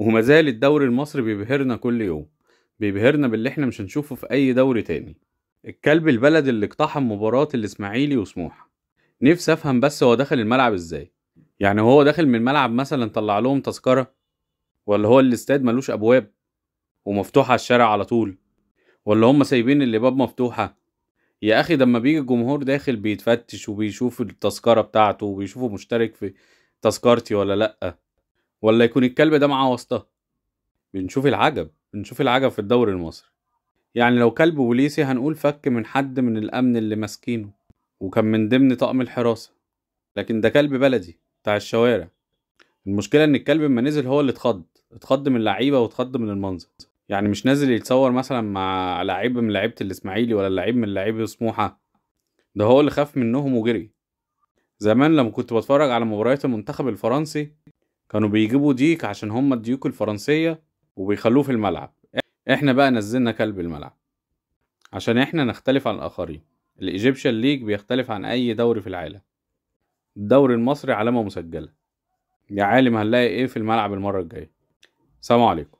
وما زال الدوري المصري بيبهرنا كل يوم بيبهرنا باللي احنا مش هنشوفه في اي دوري تاني الكلب البلد اللي اقتحم مباراة الاسماعيلي وسموحة نفسي افهم بس هو دخل الملعب ازاي يعني هو داخل من الملعب مثلا طلع لهم تذكرة ولا هو الاستاد ملوش ابواب ومفتوح على الشارع على طول ولا هم سايبين اللي باب مفتوحة يا اخي لما بيجي الجمهور داخل بيتفتش وبيشوف التذكرة بتاعته وبيشوفه مشترك في تذكرتي ولا لأ ولا يكون الكلب ده معاه واسطة بنشوف العجب بنشوف العجب في الدوري المصري يعني لو كلب بوليسي هنقول فك من حد من الأمن اللي ماسكينه وكان من ضمن طقم الحراسة لكن ده كلب بلدي بتاع الشوارع المشكلة إن الكلب لما نزل هو اللي اتخض اتخض من اللعيبة واتخض من المنظر يعني مش نازل يتصور مثلا مع لعيب من لعيبة الإسماعيلي ولا لعيب من لعيبة سموحة ده هو اللي خاف منهم وجري زمان لما كنت بتفرج على مباريات المنتخب الفرنسي كانوا بيجيبوا ديك عشان هم الديوك الفرنسية وبيخلوه في الملعب احنا بقى نزلنا كلب الملعب عشان احنا نختلف عن الآخرين الإيجيبشن ليج بيختلف عن أي دوري في العالم الدوري المصري علامة مسجلة يا عالم هنلاقي ايه في الملعب المرة الجاية سلام عليكم